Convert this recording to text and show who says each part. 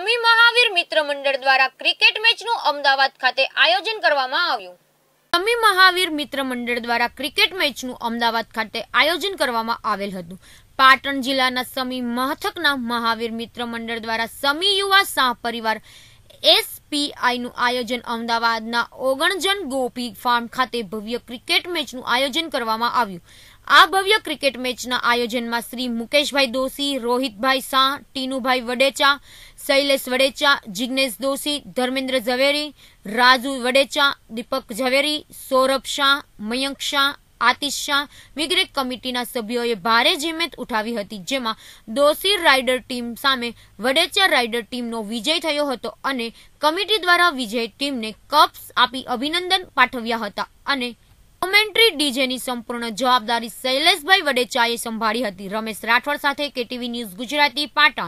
Speaker 1: સમી મહાવીર મિત્ર મંડળ દ્વારા ક્રિકેટ મેચનું અમદાવાદ ખાતે આયોજન કરવામાં આવ્યું સમી મહાવીર મિત્ર મંડળ દ્વારા ક્રિકેટ મેચનું અમદાવાદ ખાતે આયોજન કરવામાં આવેલ હતું પાટણ જિલ્લાના સમી મથકના મહાવીર મિત્ર મંડળ દ્વારા સમી યુવા સાહ પરિવાર એસપીઆઈનું આયોજન અમદાવાદના ઓગણજન ગોપી ફાર્મ ખાતે ભવ્ય ક્રિકેટ મેચનું આયોજન કરવામાં આવ્યું આ ભવ્ય ક્રિકેટ મેચના આયોજનમાં શ્રી મુકેશભાઈ દોશી રોહિતભાઈ શાહ ટીનુભાઈ વડેચા શૈલેષ વડેચા જિજ્ઞેશ દોશી ધર્મેન્દ્ર ઝવેરી રાજુ વડેચા દીપક ઝવેરી સૌરભ શાહ મયંક શાહ આતિશ શાહ વિગ્રેક કમિટીના સભ્યોએ ભારે જહેમત ઉઠાવી હતી જેમાં દોશી રાઇડર ટીમ સામે વડેચર રાઇડર ટીમનો વિજય થયો હતો અને કમિટી દ્વારા વિજય ટીમને કપ્સ આપી અભિનંદન પાઠવ્યા હતા અને કોમેન્ટ્રી ડીજેની સંપૂર્ણ જવાબદારી શૈલેષભાઈ વડેચાએ સંભાળી હતી રમેશ રાઠોડ સાથે કેટીવી ન્યૂઝ ગુજરાતી પાટણ